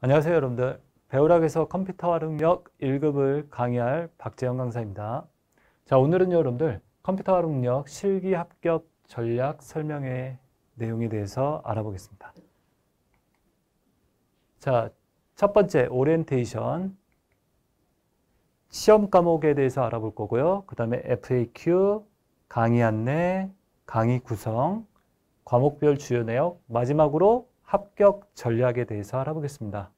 안녕하세요 여러분들 배우락에서 컴퓨터 활용력 1급을 강의할 박재영 강사입니다 자 오늘은 여러분들 컴퓨터 활용력 실기 합격 전략 설명회 내용에 대해서 알아보겠습니다 자 첫 번째 오리엔테이션 시험 과목에 대해서 알아볼 거고요 그 다음에 FAQ 강의 안내 강의 구성 과목별 주요 내역 마지막으로 합격 전략에 대해서 알아보겠습니다.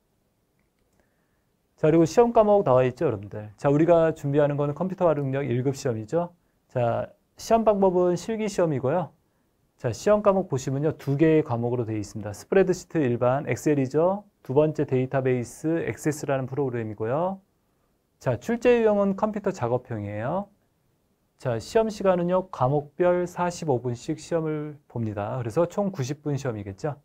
자, 그리고 시험 과목 나와 있죠, 여러분들. 자, 우리가 준비하는 거는 컴퓨터활용력 1급 시험이죠. 자, 시험 방법은 실기 시험이고요. 자, 시험 과목 보시면요. 두 개의 과목으로 되어 있습니다. 스프레드시트 일반 엑셀이죠. 두 번째 데이터베이스 액세스라는 프로그램이고요. 자, 출제 유형은 컴퓨터 작업형이에요. 자, 시험 시간은요. 과목별 45분씩 시험을 봅니다. 그래서 총 90분 시험이겠죠.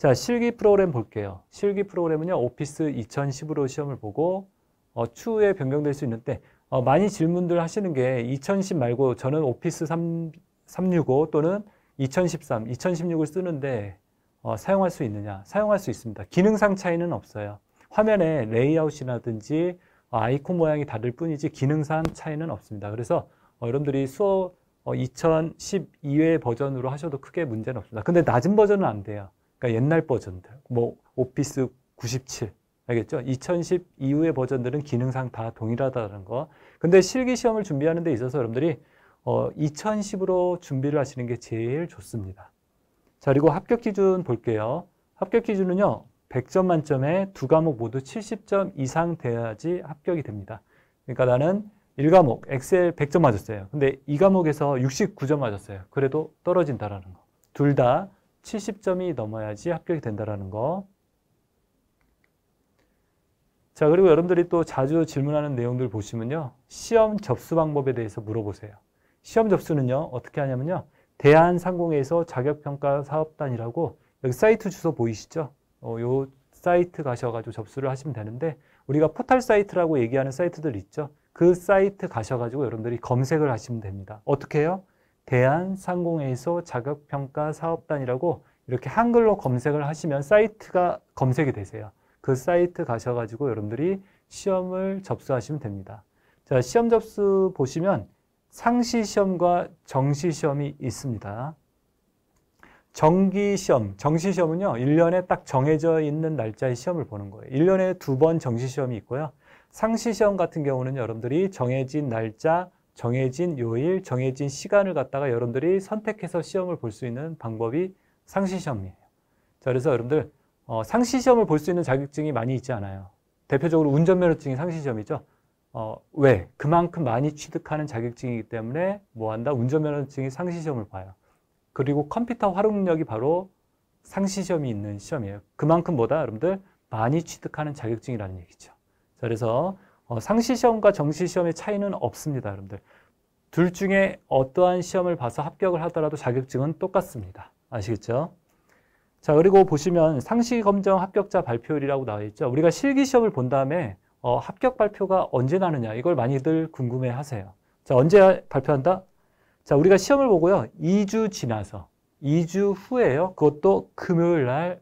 자, 실기 프로그램 볼게요. 실기 프로그램은요, 오피스 2010으로 시험을 보고, 어, 추후에 변경될 수 있는데, 어, 많이 질문들 하시는 게 2010 말고 저는 오피스 3, 365 또는 2013, 2016을 쓰는데 어, 사용할 수 있느냐? 사용할 수 있습니다. 기능상 차이는 없어요. 화면에 레이아웃이라든지 어, 아이콘 모양이 다를 뿐이지 기능상 차이는 없습니다. 그래서 어, 여러분들이 수 어, 2012회 버전으로 하셔도 크게 문제는 없습니다. 근데 낮은 버전은 안 돼요. 그러니까 옛날 버전들, 뭐 오피스 97 알겠죠? 2010 이후의 버전들은 기능상 다 동일하다는 거. 근데 실기 시험을 준비하는 데 있어서 여러분들이 어, 2010으로 준비를 하시는 게 제일 좋습니다. 자, 그리고 합격 기준 볼게요. 합격 기준은요. 100점 만점에 두 과목 모두 70점 이상 돼야지 합격이 됩니다. 그러니까 나는 1과목 엑셀 100점 맞았어요. 근데 2과목에서 69점 맞았어요. 그래도 떨어진다라는 거. 둘다 70점이 넘어야지 합격이 된다라는 거. 자, 그리고 여러분들이 또 자주 질문하는 내용들 보시면요. 시험 접수 방법에 대해서 물어보세요. 시험 접수는요. 어떻게 하냐면요. 대한상공회에서 자격평가 사업단이라고 여기 사이트 주소 보이시죠? 어, 요 사이트 가셔가지고 접수를 하시면 되는데 우리가 포탈 사이트라고 얘기하는 사이트들 있죠? 그 사이트 가셔가지고 여러분들이 검색을 하시면 됩니다. 어떻게 해요? 대한상공회의소 자격평가사업단이라고 이렇게 한글로 검색을 하시면 사이트가 검색이 되세요. 그 사이트 가셔가지고 여러분들이 시험을 접수하시면 됩니다. 자, 시험 접수 보시면 상시 시험과 정시 시험이 있습니다. 정기 시험, 정시 시험은요, 1년에 딱 정해져 있는 날짜의 시험을 보는 거예요. 1년에 두 번 정시 시험이 있고요. 상시 시험 같은 경우는 여러분들이 정해진 날짜, 정해진 요일, 정해진 시간을 갖다가 여러분들이 선택해서 시험을 볼 수 있는 방법이 상시시험이에요. 자, 그래서 여러분들 어, 상시시험을 볼 수 있는 자격증이 많이 있지 않아요. 대표적으로 운전면허증이 상시시험이죠. 어, 왜? 그만큼 많이 취득하는 자격증이기 때문에 뭐 한다? 운전면허증이 상시시험을 봐요. 그리고 컴퓨터 활용력이 바로 상시시험이 있는 시험이에요. 그만큼 뭐다? 여러분들 많이 취득하는 자격증이라는 얘기죠. 자, 그래서 어, 상시 시험과 정시 시험의 차이는 없습니다, 여러분들. 둘 중에 어떠한 시험을 봐서 합격을 하더라도 자격증은 똑같습니다. 아시겠죠? 자, 그리고 보시면 상시 검정 합격자 발표율이라고 나와 있죠. 우리가 실기 시험을 본 다음에 어, 합격 발표가 언제 나느냐 이걸 많이들 궁금해 하세요. 자, 언제 발표한다? 자, 우리가 시험을 보고요. 2주 지나서 2주 후에요. 그것도 금요일 날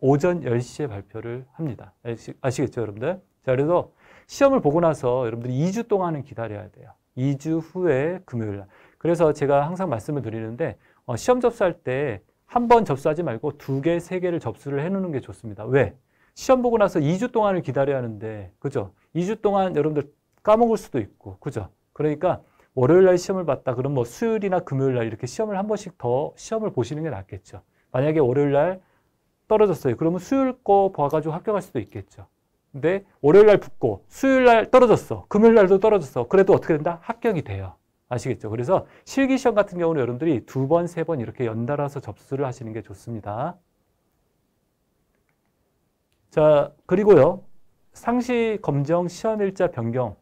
오전 10시에 발표를 합니다. 아시, 아시겠죠, 여러분들? 자, 그래서 시험을 보고 나서 여러분들이 2주 동안은 기다려야 돼요. 2주 후에 금요일 날. 그래서 제가 항상 말씀을 드리는데 어, 시험 접수할 때 한 번 접수하지 말고 두 개, 세 개를 접수를 해놓는 게 좋습니다. 왜? 시험 보고 나서 2주 동안을 기다려야 하는데, 그죠? 2주 동안 여러분들 까먹을 수도 있고, 그죠? 그러니까 월요일 날 시험을 봤다. 그럼 뭐 수요일이나 금요일 날 이렇게 시험을 한 번씩 더 시험을 보시는 게 낫겠죠. 만약에 월요일 날 떨어졌어요. 그러면 수요일 거 봐가지고 합격할 수도 있겠죠. 근데 월요일 날 붙고 수요일 날 떨어졌어. 금요일 날도 떨어졌어. 그래도 어떻게 된다? 합격이 돼요. 아시겠죠? 그래서 실기 시험 같은 경우는 여러분들이 두 번, 세 번 이렇게 연달아서 접수를 하시는 게 좋습니다. 자, 그리고요. 상시 검정 시험 일자 변경.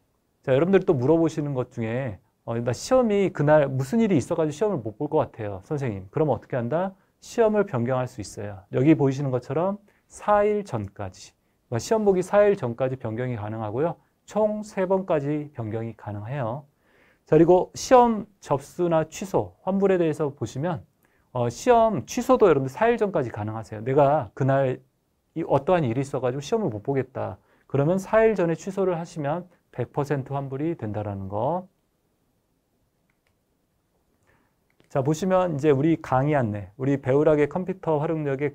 자, 여러분들이 또 물어보시는 것 중에 어, 나 시험이 그날 무슨 일이 있어가지고 시험을 못 볼 것 같아요. 선생님. 그럼 어떻게 한다? 시험을 변경할 수 있어요. 여기 보이시는 것처럼 4일 전까지. 뭐 시험 보기 4일 전까지 변경이 가능하고요. 총 3번까지 변경이 가능해요. 자, 그리고 시험 접수나 취소, 환불에 대해서 보시면 어, 시험 취소도 여러분들 4일 전까지 가능하세요. 내가 그날 이 어떠한 일이 있어가지고 시험을 못 보겠다. 그러면 4일 전에 취소를 하시면 100% 환불이 된다라는 거. 자, 보시면 이제 우리 강의 안내, 우리 배우락의 컴퓨터 활용력의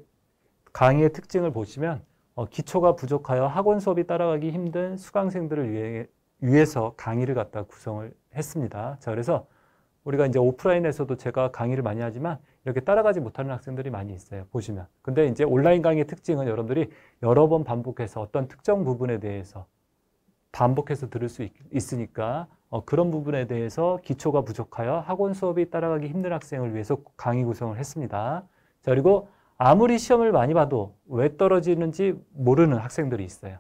강의의 특징을 보시면 어, 기초가 부족하여 학원 수업이 따라가기 힘든 수강생들을 위해, 위해서 강의를 갖다 구성을 했습니다. 자, 그래서 우리가 이제 오프라인에서도 제가 강의를 많이 하지만 이렇게 따라가지 못하는 학생들이 많이 있어요. 보시면. 근데 이제 온라인 강의의 특징은 여러분들이 여러 번 반복해서 어떤 특정 부분에 대해서 반복해서 들을 수 있, 있으니까 어, 그런 부분에 대해서 기초가 부족하여 학원 수업이 따라가기 힘든 학생을 위해서 강의 구성을 했습니다. 자, 그리고 아무리 시험을 많이 봐도 왜 떨어지는지 모르는 학생들이 있어요.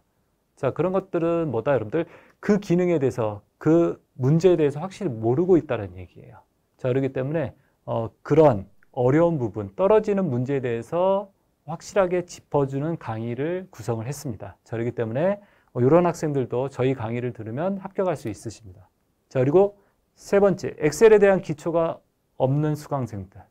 자, 그런 것들은 뭐다, 여러분들? 그 기능에 대해서, 그 문제에 대해서 확실히 모르고 있다는 얘기예요. 자, 그렇기 때문에, 어, 그런 어려운 부분, 떨어지는 문제에 대해서 확실하게 짚어주는 강의를 구성을 했습니다. 자, 그렇기 때문에, 어, 이런 학생들도 저희 강의를 들으면 합격할 수 있으십니다. 자, 그리고 세 번째, 엑셀에 대한 기초가 없는 수강생들.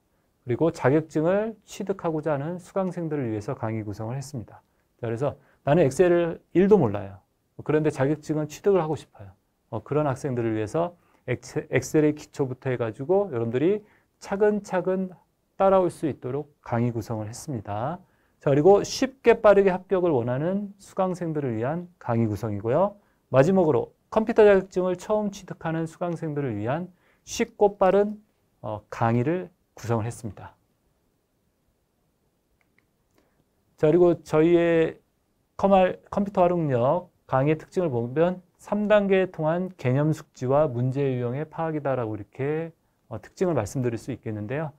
그리고 자격증을 취득하고자 하는 수강생들을 위해서 강의 구성을 했습니다. 그래서 나는 엑셀을 1도 몰라요. 뭐 그런데 자격증은 취득을 하고 싶어요. 어, 그런 학생들을 위해서 엑셀, 의 기초부터 해가지고 여러분들이 차근차근 따라올 수 있도록 강의 구성을 했습니다. 자, 그리고 쉽게 빠르게 합격을 원하는 수강생들을 위한 강의 구성이고요. 마지막으로 컴퓨터 자격증을 처음 취득하는 수강생들을 위한 쉽고 빠른 어, 강의를 구성을 했습니다. 자, 그리고 저희의 컴퓨터 활용력 강의의 특징을 보면 3단계에 통한 개념 숙지와 문제 유형의 파악이다라고 이렇게 어, 특징을 말씀드릴 수 있겠는데요.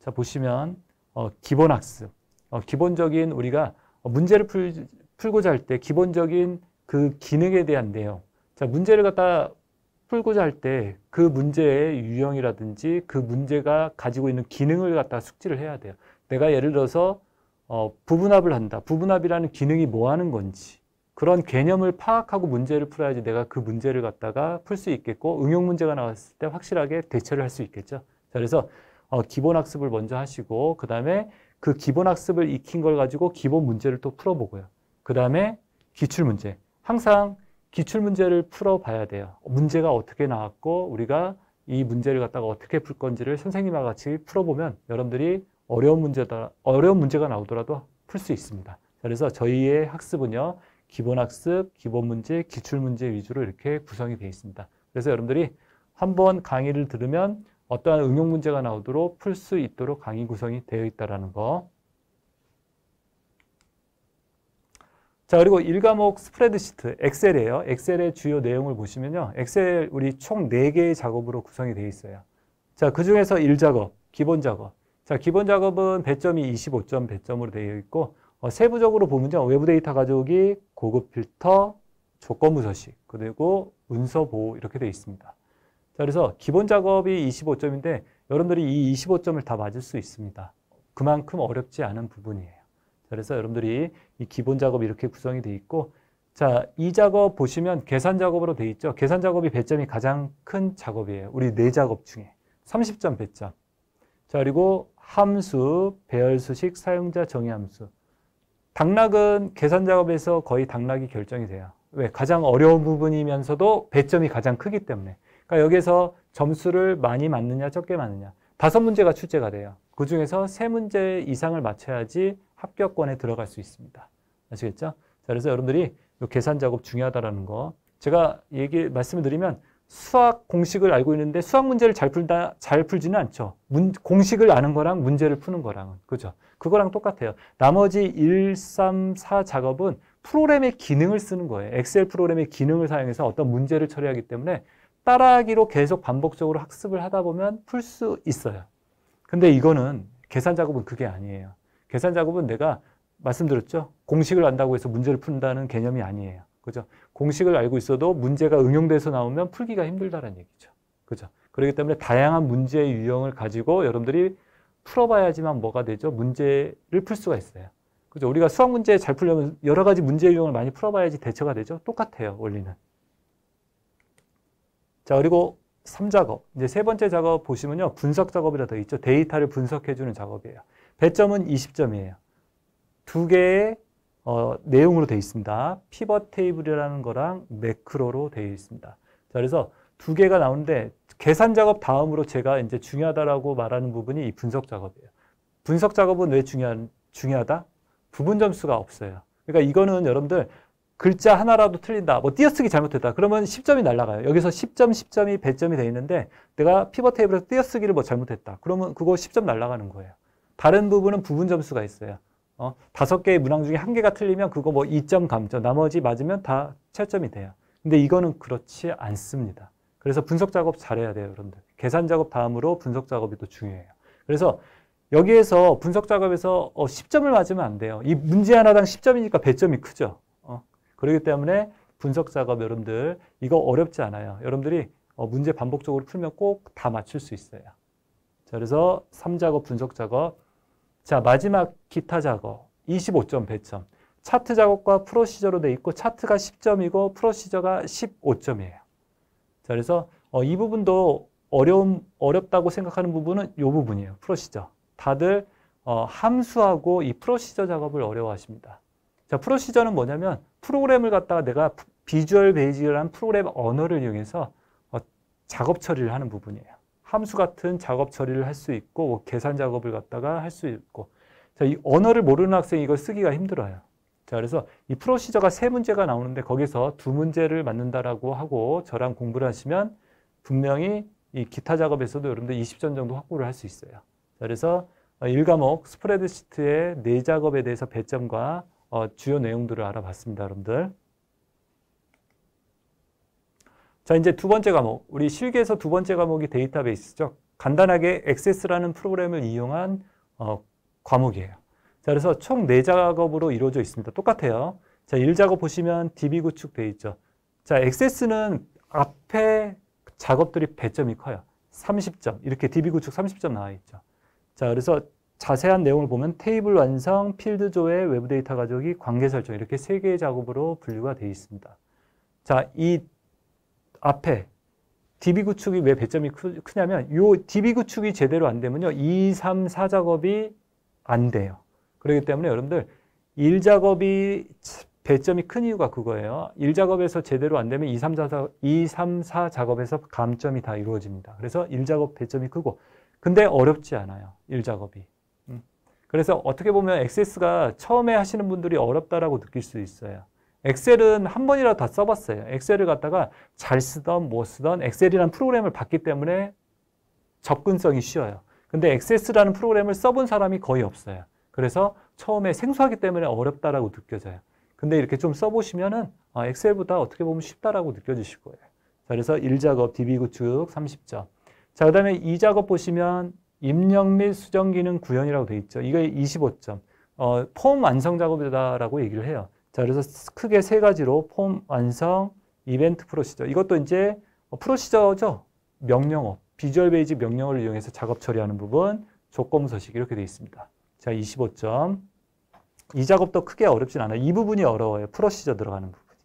자, 보시면 어, 기본 학습, 어, 기본적인 우리가 문제를 풀, 풀고자 할 때 기본적인 그 기능에 대한 내용. 자, 문제를 갖다 풀고자 할 때 그 문제의 유형이라든지 그 문제가 가지고 있는 기능을 갖다 숙지를 해야 돼요. 내가 예를 들어서 어, 부분합을 한다. 부분합이라는 기능이 뭐 하는 건지 그런 개념을 파악하고 문제를 풀어야지 내가 그 문제를 갖다가 풀 수 있겠고 응용 문제가 나왔을 때 확실하게 대처를 할 수 있겠죠. 자, 그래서 어, 기본 학습을 먼저 하시고 그 다음에 그 기본 학습을 익힌 걸 가지고 기본 문제를 또 풀어보고요. 그 다음에 기출 문제. 항상 기출 문제를 풀어봐야 돼요. 문제가 어떻게 나왔고 우리가 이 문제를 갖다가 어떻게 풀 건지를 선생님과 같이 풀어보면 여러분들이 어려운 문제다 어려운 문제가 나오더라도 풀 수 있습니다. 그래서 저희의 학습은요 기본 학습, 기본 문제, 기출 문제 위주로 이렇게 구성이 되어 있습니다. 그래서 여러분들이 한번 강의를 들으면 어떠한 응용 문제가 나오도록 풀 수 있도록 강의 구성이 되어 있다라는 거. 자, 그리고 1과목 스프레드시트, 엑셀이에요. 엑셀의 주요 내용을 보시면요. 엑셀 우리 총 4개의 작업으로 구성이 되어 있어요. 자, 그 중에서 1작업, 기본 작업. 자, 기본 작업은 배점이 25점 배점으로 되어 있고, 어, 세부적으로 보면요. 외부 데이터 가져오기, 고급 필터, 조건부 서식, 그리고 문서 보호 이렇게 되어 있습니다. 자, 그래서 기본 작업이 25점인데, 여러분들이 이 25점을 다 맞을 수 있습니다. 그만큼 어렵지 않은 부분이에요. 그래서 여러분들이 이 기본 작업이 이렇게 구성이 돼 있고 자, 이 작업 보시면 계산 작업으로 돼 있죠. 계산 작업이 배점이 가장 큰 작업이에요. 우리 네 작업 중에 30점 배점. 자, 그리고 함수, 배열수식, 사용자 정의함수. 당락은 계산 작업에서 거의 당락이 결정이 돼요. 왜? 가장 어려운 부분이면서도 배점이 가장 크기 때문에. 그러니까 여기에서 점수를 많이 맞느냐 적게 맞느냐. 다섯 문제가 출제가 돼요. 그 중에서 세 문제 이상을 맞춰야지 합격권에 들어갈 수 있습니다. 아시겠죠? 자, 그래서 여러분들이 이 계산 작업 중요하다라는 거. 제가 얘기 말씀을 드리면 수학 공식을 알고 있는데 수학 문제를 잘 풀다 잘 풀지는 않죠. 문, 공식을 아는 거랑 문제를 푸는 거랑은 그죠? 그거랑 똑같아요. 나머지 1, 3, 4 작업은 프로그램의 기능을 쓰는 거예요. 엑셀 프로그램의 기능을 사용해서 어떤 문제를 처리하기 때문에 따라하기로 계속 반복적으로 학습을 하다 보면 풀 수 있어요. 근데 이거는 계산 작업은 그게 아니에요. 계산 작업은 내가 말씀드렸죠? 공식을 안다고 해서 문제를 푼다는 개념이 아니에요. 그죠? 공식을 알고 있어도 문제가 응용돼서 나오면 풀기가 힘들다는 얘기죠. 그죠? 그렇기 때문에 다양한 문제의 유형을 가지고 여러분들이 풀어봐야지만 뭐가 되죠? 문제를 풀 수가 있어요. 그죠? 우리가 수학 문제 잘 풀려면 여러 가지 문제 의 유형을 많이 풀어봐야지 대처가 되죠? 똑같아요, 원리는. 자, 그리고 3작업, 이제 세 번째 작업 보시면요. 분석 작업이라 더 있죠. 데이터를 분석해주는 작업이에요. 배점은 20점이에요. 두 개의 어, 내용으로 되어 있습니다. 피벗 테이블이라는 거랑 매크로로 되어 있습니다. 자, 그래서 두 개가 나오는데 계산 작업 다음으로 제가 이제 중요하다라고 말하는 부분이 이 분석 작업이에요. 분석 작업은 왜 중요한, 중요하다? 부분 점수가 없어요. 그러니까 이거는 여러분들 글자 하나라도 틀린다. 뭐 띄어쓰기 잘못했다. 그러면 10점이 날라가요. 여기서 10점, 10점이 배점이돼 있는데 내가 피벗 테이블에서 띄어쓰기를 뭐 잘못했다. 그러면 그거 10점 날라가는 거예요. 다른 부분은 부분 점수가 있어요. 어, 다섯 개의 문항 중에 한 개가 틀리면 그거 뭐 2점 감점, 나머지 맞으면 다 채점이 돼요. 근데 이거는 그렇지 않습니다. 그래서 분석 작업 잘해야 돼요, 여러분들. 계산 작업 다음으로 분석 작업이 또 중요해요. 그래서 여기에서 분석 작업에서 어, 10점을 맞으면 안 돼요. 이 문제 하나당 10점이니까 배점이 크죠. 그러기 때문에 분석 작업 여러분들 이거 어렵지 않아요. 여러분들이 어, 문제 반복적으로 풀면 꼭 다 맞출 수 있어요. 자, 그래서 3작업 분석 작업. 자, 마지막 기타 작업. 25점 배점. 차트 작업과 프로시저로 돼 있고 차트가 10점이고 프로시저가 15점이에요. 자, 그래서 어, 이 부분도 어려움 어렵다고 생각하는 부분은 이 부분이에요. 프로시저. 다들 어, 함수하고 이 프로시저 작업을 어려워하십니다. 자, 프로시저는 뭐냐면 프로그램을 갖다가 내가 비주얼 베이직이라는 프로그램 언어를 이용해서 어, 작업 처리를 하는 부분이에요. 함수 같은 작업 처리를 할 수 있고 뭐 계산 작업을 갖다가 할 수 있고 자, 이 언어를 모르는 학생이 이걸 쓰기가 힘들어요. 자, 그래서 이 프로시저가 세 문제가 나오는데 거기서 두 문제를 맞는다라고 하고 저랑 공부를 하시면 분명히 이 기타 작업에서도 여러분들 20점 정도 확보를 할 수 있어요. 자, 그래서 어, 일과목 스프레드시트의 네 작업에 대해서 배점과 어, 주요 내용들을 알아봤습니다, 여러분들. 자, 이제 두 번째 과목. 우리 실기에서 두 번째 과목이 데이터베이스죠. 간단하게 액세스라는 프로그램을 이용한 어, 과목이에요. 자, 그래서 총 4작업으로 이루어져 있습니다. 똑같아요. 자, 1작업 보시면 DB 구축돼 있죠. 자, 액세스는 앞에 작업들이 배점이 커요. 30점. 이렇게 DB 구축 30점 나와 있죠. 자, 그래서 자세한 내용을 보면 테이블 완성, 필드 조회, 외부 데이터 가져오기, 관계 설정 이렇게 세 개의 작업으로 분류가 되어 있습니다. 자, 이 앞에 DB 구축이 왜 배점이 크, 냐면요 DB 구축이 제대로 안 되면요. 2, 3, 4 작업이 안 돼요. 그렇기 때문에 여러분들 1 작업이 배점이 큰 이유가 그거예요. 1 작업에서 제대로 안 되면 2, 3, 4, 4, 2, 3, 4 작업에서 감점이 다 이루어집니다. 그래서 1 작업 배점이 크고 근데 어렵지 않아요. 1 작업이. 그래서 어떻게 보면 엑세스가 처음에 하시는 분들이 어렵다라고 느낄 수 있어요. 엑셀은 한 번이라도 다 써봤어요. 엑셀을 갖다가 잘 쓰던 못 쓰던 엑셀이라는 프로그램을 봤기 때문에 접근성이 쉬워요. 근데 엑세스라는 프로그램을 써본 사람이 거의 없어요. 그래서 처음에 생소하기 때문에 어렵다라고 느껴져요. 근데 이렇게 좀 써보시면은 아, 엑셀보다 어떻게 보면 쉽다라고 느껴지실 거예요. 자, 그래서 1작업 DB 구축 30점. 자, 그 다음에 2작업 보시면 입력 및 수정 기능 구현이라고 돼 있죠. 이게 25점. 어, 폼 완성 작업이다라고 얘기를 해요. 자, 그래서 크게 세 가지로 폼 완성, 이벤트 프로시저. 이것도 이제 어, 프로시저죠. 명령어. 비주얼 베이직 명령어를 이용해서 작업 처리하는 부분, 조건 서식 이렇게 돼 있습니다. 자, 25점. 이 작업도 크게 어렵진 않아요. 이 부분이 어려워요. 프로시저 들어가는 부분.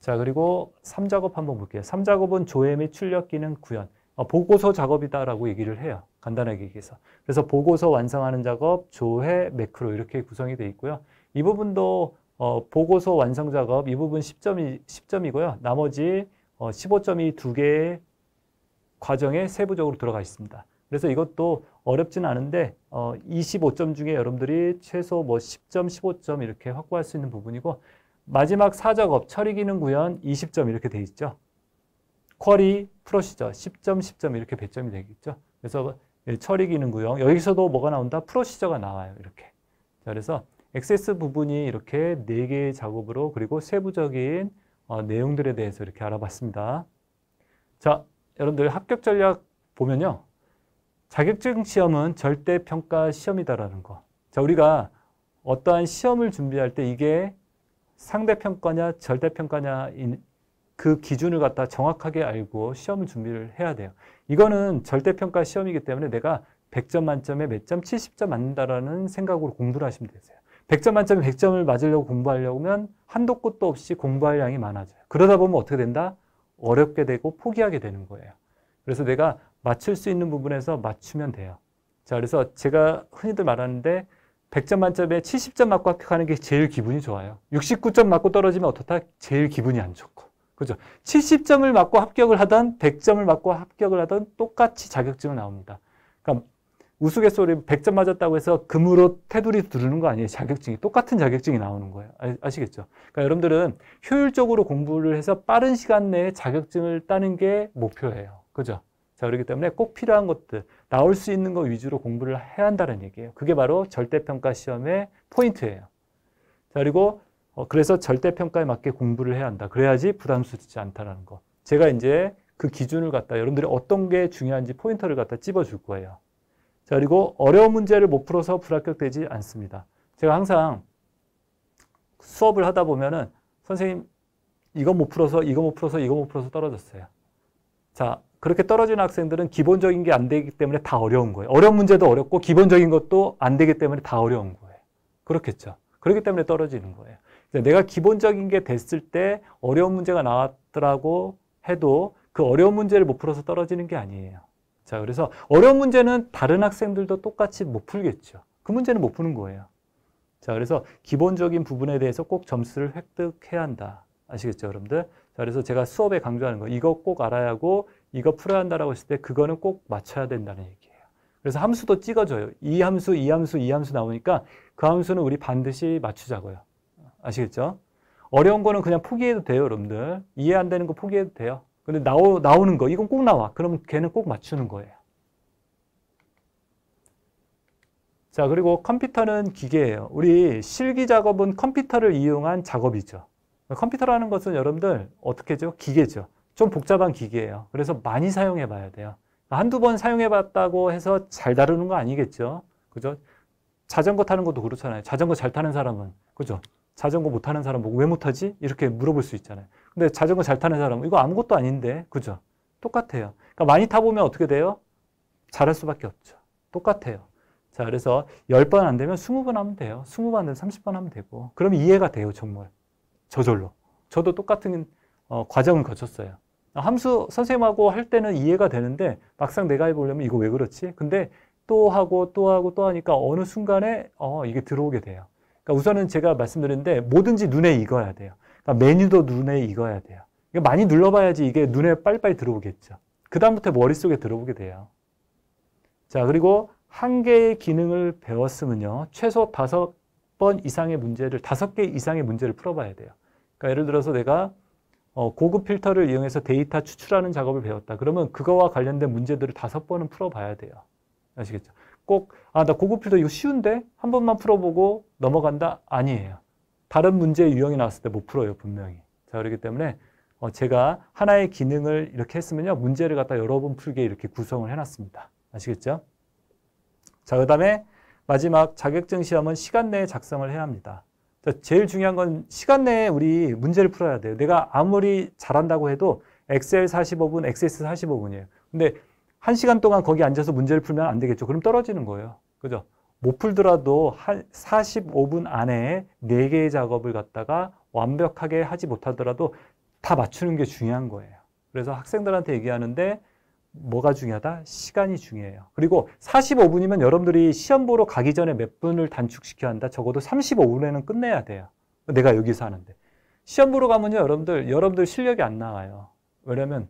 자, 그리고 3작업 한번 볼게요. 3작업은 조회 및 출력 기능 구현. 어, 보고서 작업이다라고 얘기를 해요. 간단하게 얘기해서. 그래서 보고서 완성하는 작업, 조회, 매크로 이렇게 구성이 돼 있고요. 이 부분도 어, 보고서 완성 작업 이 부분 10점이, 10점이고요. 나머지 어, 15점이 두 개의 과정에 세부적으로 들어가 있습니다. 그래서 이것도 어렵진 않은데 어, 25점 중에 여러분들이 최소 뭐 10점, 15점 이렇게 확보할 수 있는 부분이고 마지막 사작업 처리 기능 구현 20점 이렇게 돼 있죠. 쿼리 프로시저 10점, 10점 이렇게 배점이 되겠죠. 그래서 예, 처리 기능구요 여기서도 뭐가 나온다? 프로시저가 나와요. 이렇게. 자, 그래서 액세스 부분이 이렇게 네개의 작업으로 그리고 세부적인 어, 내용들에 대해서 이렇게 알아봤습니다. 자, 여러분들 합격 전략 보면요. 자격증 시험은 절대 평가 시험이다라는 거. 자, 우리가 어떠한 시험을 준비할 때 이게 상대평가냐 절대평가냐 그 기준을 갖다 정확하게 알고 시험을 준비를 해야 돼요. 이거는 절대평가 시험이기 때문에 내가 100점 만점에 몇 점? 70점 맞는다라는 생각으로 공부를 하시면 되세요. 100점 만점에 100점을 맞으려고 공부하려고 하면 한도 끝도 없이 공부할 양이 많아져요. 그러다 보면 어떻게 된다? 어렵게 되고 포기하게 되는 거예요. 그래서 내가 맞출 수 있는 부분에서 맞추면 돼요. 자, 그래서 제가 흔히들 말하는데 100점 만점에 70점 맞고 합격하는 게 제일 기분이 좋아요. 69점 맞고 떨어지면 어떻다? 제일 기분이 안 좋고. 그죠. 70점을 맞고 합격을 하던 100점을 맞고 합격을 하던 똑같이 자격증은 나옵니다. 그러니까 우스갯소리 100점 맞았다고 해서 금으로 테두리 두르는 거 아니에요. 자격증이 똑같은 자격증이 나오는 거예요. 아, 시겠죠 그러니까 여러분들은 효율적으로 공부를 해서 빠른 시간 내에 자격증을 따는 게 목표예요. 그죠? 자, 그렇기 때문에 꼭 필요한 것들, 나올 수 있는 거 위주로 공부를 해야 한다는 얘기예요. 그게 바로 절대평가 시험의 포인트예요. 자, 그리고 어, 그래서 절대평가에 맞게 공부를 해야 한다. 그래야지 부담스럽지 않다라는 거. 제가 이제 그 기준을 갖다 여러분들이 어떤 게 중요한지 포인터를 갖다 찝어줄 거예요. 자, 그리고 어려운 문제를 못 풀어서 불합격되지 않습니다. 제가 항상 수업을 하다 보면은 선생님 이거 못 풀어서 이거 못 풀어서 이거 못 풀어서 떨어졌어요. 자, 그렇게 떨어진 학생들은 기본적인 게 안 되기 때문에 다 어려운 거예요. 어려운 문제도 어렵고 기본적인 것도 안 되기 때문에 다 어려운 거예요. 그렇겠죠. 그렇기 때문에 떨어지는 거예요. 내가 기본적인 게 됐을 때 어려운 문제가 나왔더라고 해도 그 어려운 문제를 못 풀어서 떨어지는 게 아니에요. 자, 그래서 어려운 문제는 다른 학생들도 똑같이 못 풀겠죠. 그 문제는 못 푸는 거예요. 자, 그래서 기본적인 부분에 대해서 꼭 점수를 획득해야 한다. 아시겠죠, 여러분들? 자, 그래서 제가 수업에 강조하는 거, 이거 꼭 알아야 하고, 이거 풀어야 한다라고 했을 때, 그거는 꼭 맞춰야 된다는 얘기예요. 그래서 함수도 찍어줘요. 이 함수, 이 함수, 이 함수 나오니까 그 함수는 우리 반드시 맞추자고요. 아시겠죠? 어려운 거는 그냥 포기해도 돼요, 여러분들. 이해 안 되는 거 포기해도 돼요. 근데 나오, 나오는 거, 이건 꼭 나와. 그러면 걔는 꼭 맞추는 거예요. 자, 그리고 컴퓨터는 기계예요. 우리 실기 작업은 컴퓨터를 이용한 작업이죠. 컴퓨터라는 것은 여러분들 어떻게죠? 기계죠. 좀 복잡한 기계예요. 그래서 많이 사용해 봐야 돼요. 한두 번 사용해 봤다고 해서 잘 다루는 거 아니겠죠. 그죠? 자전거 타는 것도 그렇잖아요. 자전거 잘 타는 사람은. 그죠? 자전거 못 타는 사람 보고 왜못하지 이렇게 물어볼 수 있잖아요. 근데 자전거 잘 타는 사람 이거 아무것도 아닌데 그죠? 똑같아요. 그러니까 많이 타보면 어떻게 돼요? 잘할 수밖에 없죠. 똑같아요. 자, 그래서 10번 안 되면 20번 하면 돼요. 20번 안 되면 30번 하면 되고. 그럼 이해가 돼요, 정말. 저절로. 저도 똑같은 어, 과정을 거쳤어요. 함수 선생님하고 할 때는 이해가 되는데 막상 내가 해보려면 이거 왜 그렇지? 근데 또 하고 또 하고 또 하니까 어느 순간에 어, 이게 들어오게 돼요. 그러니까 우선은 제가 말씀드렸는데 뭐든지 눈에 익어야 돼요. 그러니까 메뉴도 눈에 익어야 돼요. 그러니까 많이 눌러봐야지 이게 눈에 빨리빨리 들어오겠죠. 그 다음부터 머릿속에 들어오게 돼요. 자, 그리고 한 개의 기능을 배웠으면요. 최소 다섯 번 이상의 문제를, 다섯 개 이상의 문제를 풀어봐야 돼요. 그러니까 예를 들어서 내가 어, 고급 필터를 이용해서 데이터 추출하는 작업을 배웠다. 그러면 그거와 관련된 문제들을 다섯 번은 풀어봐야 돼요. 아시겠죠? 꼭, 아, 나 고급필도 이거 쉬운데? 한 번만 풀어보고 넘어간다? 아니에요. 다른 문제 유형이 나왔을 때 못 풀어요, 분명히. 자, 그렇기 때문에 어, 제가 하나의 기능을 이렇게 했으면요. 문제를 갖다 여러 번 풀게 이렇게 구성을 해놨습니다. 아시겠죠? 자, 그 다음에 마지막 자격증 시험은 시간 내에 작성을 해야 합니다. 자, 제일 중요한 건 시간 내에 우리 문제를 풀어야 돼요. 내가 아무리 잘한다고 해도 엑셀 45분, 엑세스 45분이에요. 근데 한 시간 동안 거기 앉아서 문제를 풀면 안 되겠죠. 그럼 떨어지는 거예요. 그죠? 못 풀더라도 한 45분 안에 4개의 작업을 갖다가 완벽하게 하지 못하더라도 다 맞추는 게 중요한 거예요. 그래서 학생들한테 얘기하는데 뭐가 중요하다? 시간이 중요해요. 그리고 45분이면 여러분들이 시험 보러 가기 전에 몇 분을 단축시켜야 한다? 적어도 35분에는 끝내야 돼요. 내가 여기서 하는데. 시험 보러 가면요, 여러분들, 여러분들 실력이 안 나와요. 왜냐면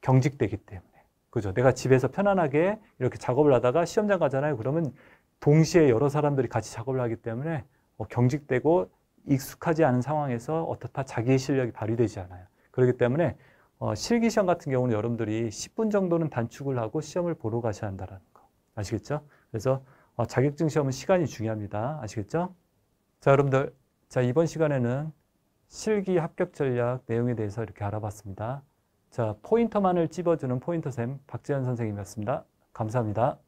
경직되기 때문에. 그죠? 내가 집에서 편안하게 이렇게 작업을 하다가 시험장 가잖아요. 그러면 동시에 여러 사람들이 같이 작업을 하기 때문에 뭐 경직되고 익숙하지 않은 상황에서 어떻다 자기의 실력이 발휘되지 않아요. 그렇기 때문에 어, 실기 시험 같은 경우는 여러분들이 10분 정도는 단축을 하고 시험을 보러 가셔야 한다는거 아시겠죠? 그래서 어, 자격증 시험은 시간이 중요합니다. 아시겠죠? 자, 여러분들 자 이번 시간에는 실기 합격 전략 내용에 대해서 이렇게 알아봤습니다. 자, 포인터만을 찝어주는 포인터쌤 박재현 선생님이었습니다. 감사합니다.